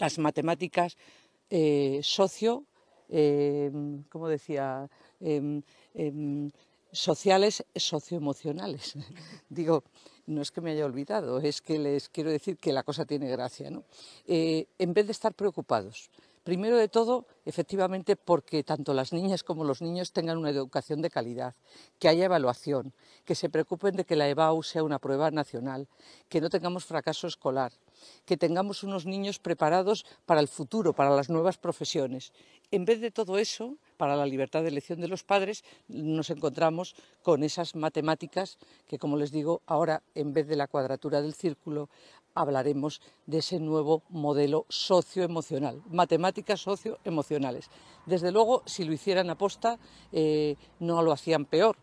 las matemáticas eh, socio, eh, decía, em, em, sociales, socioemocionales. Digo, no es que me haya olvidado, es que les quiero decir que la cosa tiene gracia. Eh, en vez de estar preocupados, Primero de todo, efectivamente, porque tanto las niñas como los niños tengan una educación de calidad, que haya evaluación, que se preocupen de que la EBAU sea una prueba nacional, que no tengamos fracaso escolar, que tengamos unos niños preparados para el futuro, para las nuevas profesiones. En vez de todo eso, para la libertad de elección de los padres, nos encontramos con esas matemáticas que, como les digo, ahora en vez de la cuadratura del círculo, hablaremos de ese nuevo modelo socioemocional, matemáticas socioemocionales. Desde luego, si lo hicieran aposta, posta, eh, no lo hacían peor.